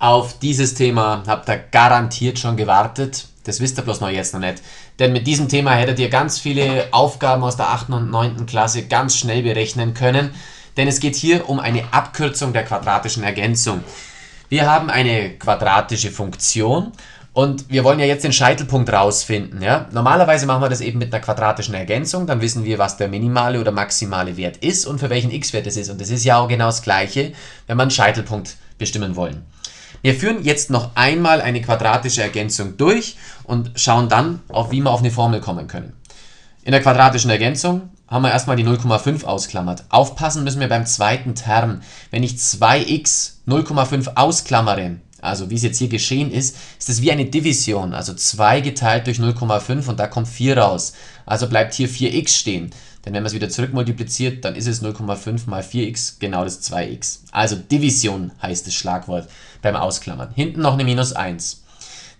Auf dieses Thema habt ihr garantiert schon gewartet. Das wisst ihr bloß noch jetzt noch nicht. Denn mit diesem Thema hättet ihr ganz viele Aufgaben aus der 8. und 9. Klasse ganz schnell berechnen können. Denn es geht hier um eine Abkürzung der quadratischen Ergänzung. Wir haben eine quadratische Funktion und wir wollen ja jetzt den Scheitelpunkt rausfinden. Ja? Normalerweise machen wir das eben mit einer quadratischen Ergänzung. Dann wissen wir, was der minimale oder maximale Wert ist und für welchen x-Wert es ist. Und das ist ja auch genau das Gleiche, wenn wir einen Scheitelpunkt bestimmen wollen. Wir führen jetzt noch einmal eine quadratische Ergänzung durch und schauen dann, auf wie wir auf eine Formel kommen können. In der quadratischen Ergänzung haben wir erstmal die 0,5 ausklammert. Aufpassen müssen wir beim zweiten Term. Wenn ich 2x 0,5 ausklammere, also wie es jetzt hier geschehen ist, ist es wie eine Division, also 2 geteilt durch 0,5 und da kommt 4 raus. Also bleibt hier 4x stehen. Denn wenn man es wieder zurückmultipliziert, dann ist es 0,5 mal 4x genau das 2x. Also Division heißt das Schlagwort beim Ausklammern. Hinten noch eine minus 1.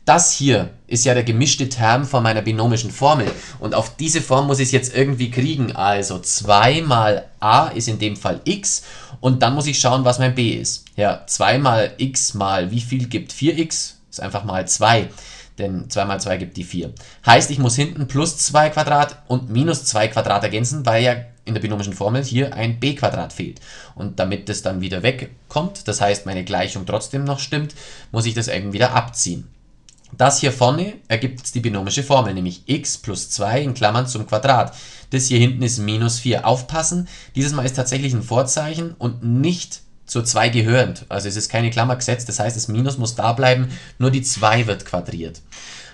Das hier ist ja der gemischte Term von meiner binomischen Formel. Und auf diese Form muss ich es jetzt irgendwie kriegen. Also 2 mal a ist in dem Fall x. Und dann muss ich schauen, was mein b ist. Ja, 2 mal x mal wie viel gibt 4x? Ist einfach mal 2. Denn 2 mal 2 gibt die 4. Heißt, ich muss hinten plus 2 Quadrat und minus 2 Quadrat ergänzen, weil ja in der binomischen Formel hier ein b Quadrat fehlt. Und damit das dann wieder wegkommt, das heißt meine Gleichung trotzdem noch stimmt, muss ich das eben wieder abziehen. Das hier vorne ergibt die binomische Formel, nämlich x plus 2 in Klammern zum Quadrat. Das hier hinten ist minus 4. Aufpassen, dieses Mal ist tatsächlich ein Vorzeichen und nicht zur 2 gehörend. Also es ist keine Klammer gesetzt, das heißt, das Minus muss da bleiben, nur die 2 wird quadriert.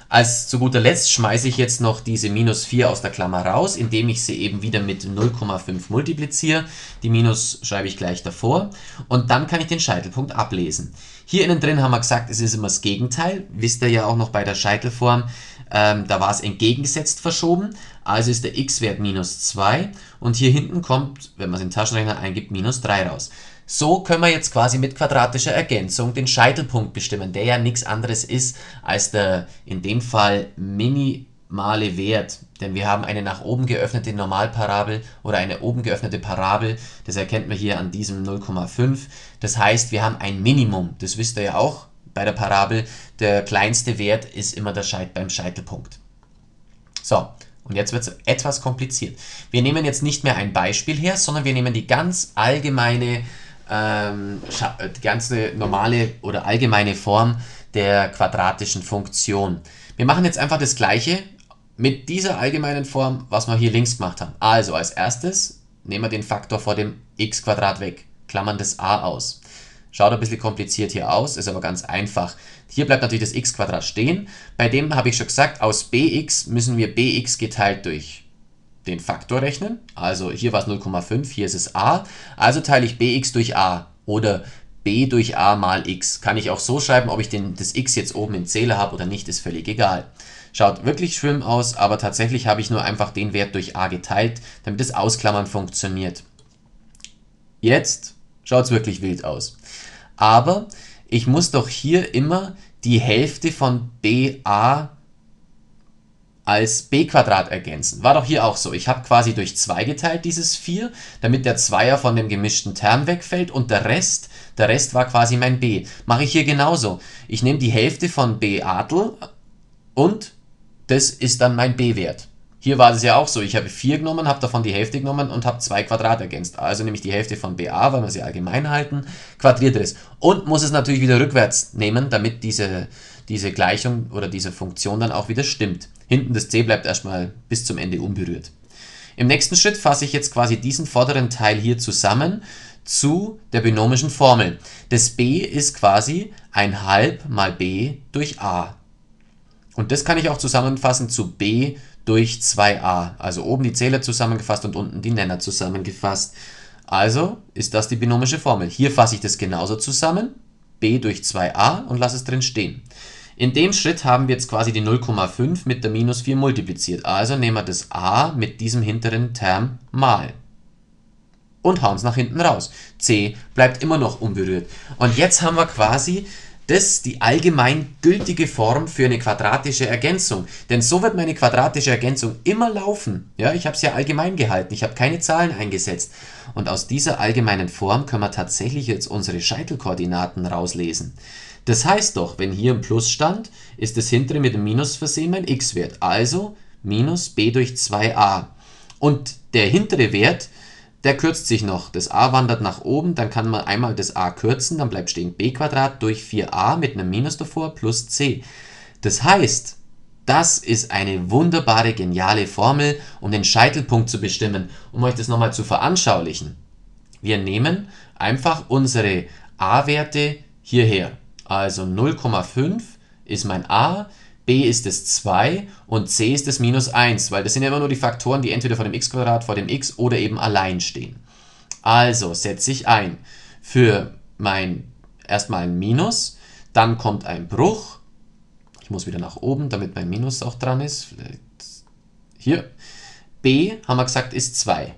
Als zu guter Letzt schmeiße ich jetzt noch diese minus 4 aus der Klammer raus, indem ich sie eben wieder mit 0,5 multipliziere. Die Minus schreibe ich gleich davor. Und dann kann ich den Scheitelpunkt ablesen. Hier innen drin haben wir gesagt, es ist immer das Gegenteil. Wisst ihr ja auch noch bei der Scheitelform, ähm, da war es entgegengesetzt verschoben. Also ist der x-Wert minus 2 und hier hinten kommt, wenn man es in den Taschenrechner eingibt, minus 3 raus. So können wir jetzt quasi mit quadratischer Ergänzung den Scheitelpunkt bestimmen, der ja nichts anderes ist als der in dem Fall minimale Wert. Denn wir haben eine nach oben geöffnete Normalparabel oder eine oben geöffnete Parabel. Das erkennt man hier an diesem 0,5. Das heißt, wir haben ein Minimum. Das wisst ihr ja auch bei der Parabel. Der kleinste Wert ist immer der Scheit beim Scheitelpunkt. So, und jetzt wird es etwas kompliziert. Wir nehmen jetzt nicht mehr ein Beispiel her, sondern wir nehmen die ganz allgemeine, ähm, äh, die ganze normale oder allgemeine Form der quadratischen Funktion. Wir machen jetzt einfach das Gleiche mit dieser allgemeinen Form, was wir hier links gemacht haben. Also als erstes nehmen wir den Faktor vor dem x Quadrat weg, klammern das a aus. Schaut ein bisschen kompliziert hier aus, ist aber ganz einfach. Hier bleibt natürlich das x stehen. Bei dem habe ich schon gesagt, aus bx müssen wir bx geteilt durch den Faktor rechnen. Also hier war es 0,5, hier ist es a. Also teile ich bx durch a oder b durch a mal x. Kann ich auch so schreiben, ob ich den, das x jetzt oben im Zähler habe oder nicht, ist völlig egal. Schaut wirklich schlimm aus, aber tatsächlich habe ich nur einfach den Wert durch a geteilt, damit das Ausklammern funktioniert. Jetzt schaut es wirklich wild aus. Aber ich muss doch hier immer die Hälfte von BA als b Quadrat ergänzen. War doch hier auch so. Ich habe quasi durch 2 geteilt, dieses 4, damit der 2er von dem gemischten Term wegfällt und der Rest, der Rest war quasi mein b. Mache ich hier genauso. Ich nehme die Hälfte von b Adel und das ist dann mein b-Wert. Hier war das ja auch so. Ich habe 4 genommen, habe davon die Hälfte genommen und habe 2 Quadrat ergänzt. Also nämlich die Hälfte von BA, weil wir sie allgemein halten, quadriert es. Und muss es natürlich wieder rückwärts nehmen, damit diese, diese Gleichung oder diese Funktion dann auch wieder stimmt. Hinten das c bleibt erstmal bis zum Ende unberührt. Im nächsten Schritt fasse ich jetzt quasi diesen vorderen Teil hier zusammen zu der binomischen Formel. Das b ist quasi ein halb mal b durch a. Und das kann ich auch zusammenfassen zu b durch durch 2a. Also oben die Zähler zusammengefasst und unten die Nenner zusammengefasst. Also ist das die binomische Formel. Hier fasse ich das genauso zusammen, b durch 2a und lasse es drin stehen. In dem Schritt haben wir jetzt quasi die 0,5 mit der minus 4 multipliziert. Also nehmen wir das a mit diesem hinteren Term mal. Und hauen es nach hinten raus. c bleibt immer noch unberührt. Und jetzt haben wir quasi das die allgemein gültige Form für eine quadratische Ergänzung. Denn so wird meine quadratische Ergänzung immer laufen. Ja, ich habe es ja allgemein gehalten, ich habe keine Zahlen eingesetzt. Und aus dieser allgemeinen Form können wir tatsächlich jetzt unsere Scheitelkoordinaten rauslesen. Das heißt doch, wenn hier ein Plus stand, ist das hintere mit dem Minus versehen mein x-Wert. Also minus b durch 2a. Und der hintere Wert der kürzt sich noch. Das a wandert nach oben, dann kann man einmal das a kürzen, dann bleibt stehen b durch 4a mit einem Minus davor plus c. Das heißt, das ist eine wunderbare, geniale Formel, um den Scheitelpunkt zu bestimmen. Um euch das nochmal zu veranschaulichen. Wir nehmen einfach unsere a-Werte hierher. Also 0,5 ist mein a, b ist es 2 und c ist es minus 1, weil das sind ja immer nur die Faktoren, die entweder vor dem x-Quadrat, vor dem x oder eben allein stehen. Also setze ich ein für mein erstmal ein Minus, dann kommt ein Bruch. Ich muss wieder nach oben, damit mein Minus auch dran ist. Vielleicht hier. b, haben wir gesagt, ist 2.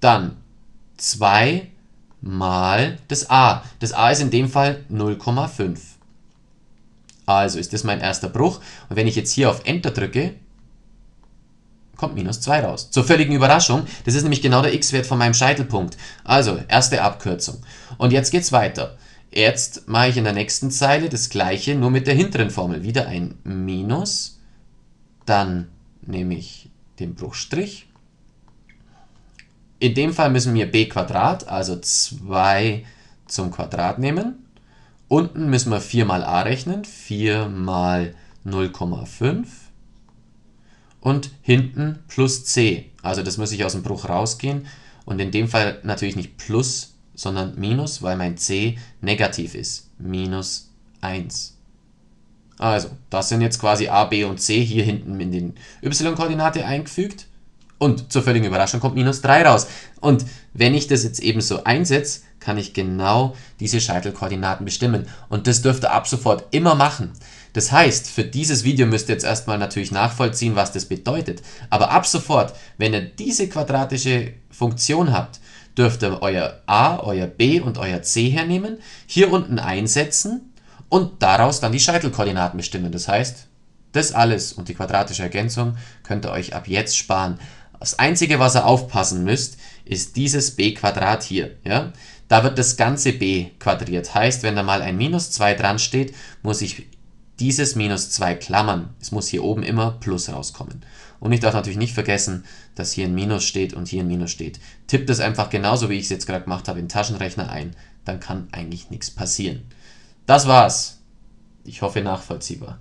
Dann 2 mal das a. Das a ist in dem Fall 0,5. Also ist das mein erster Bruch. Und wenn ich jetzt hier auf Enter drücke, kommt minus 2 raus. Zur völligen Überraschung, das ist nämlich genau der x-Wert von meinem Scheitelpunkt. Also, erste Abkürzung. Und jetzt geht es weiter. Jetzt mache ich in der nächsten Zeile das gleiche, nur mit der hinteren Formel. Wieder ein Minus, dann nehme ich den Bruchstrich. In dem Fall müssen wir b Quadrat, also 2 zum Quadrat nehmen. Unten müssen wir 4 mal a rechnen. 4 mal 0,5. Und hinten plus c. Also das muss ich aus dem Bruch rausgehen. Und in dem Fall natürlich nicht plus, sondern minus, weil mein c negativ ist. Minus 1. Also, das sind jetzt quasi a, b und c hier hinten in den y-Koordinate eingefügt. Und zur völligen Überraschung kommt minus 3 raus. Und wenn ich das jetzt eben so einsetze, kann ich genau diese Scheitelkoordinaten bestimmen. Und das dürft ihr ab sofort immer machen. Das heißt, für dieses Video müsst ihr jetzt erstmal natürlich nachvollziehen, was das bedeutet. Aber ab sofort, wenn ihr diese quadratische Funktion habt, dürft ihr euer a, euer b und euer c hernehmen, hier unten einsetzen und daraus dann die Scheitelkoordinaten bestimmen. Das heißt, das alles und die quadratische Ergänzung könnt ihr euch ab jetzt sparen. Das einzige, was ihr aufpassen müsst, ist dieses b Quadrat hier. Ja? Da wird das ganze b quadriert. Heißt, wenn da mal ein minus 2 dran steht, muss ich dieses minus 2 klammern. Es muss hier oben immer plus rauskommen. Und ich darf natürlich nicht vergessen, dass hier ein Minus steht und hier ein Minus steht. Tippt das einfach genauso, wie ich es jetzt gerade gemacht habe, in den Taschenrechner ein. Dann kann eigentlich nichts passieren. Das war's. Ich hoffe nachvollziehbar.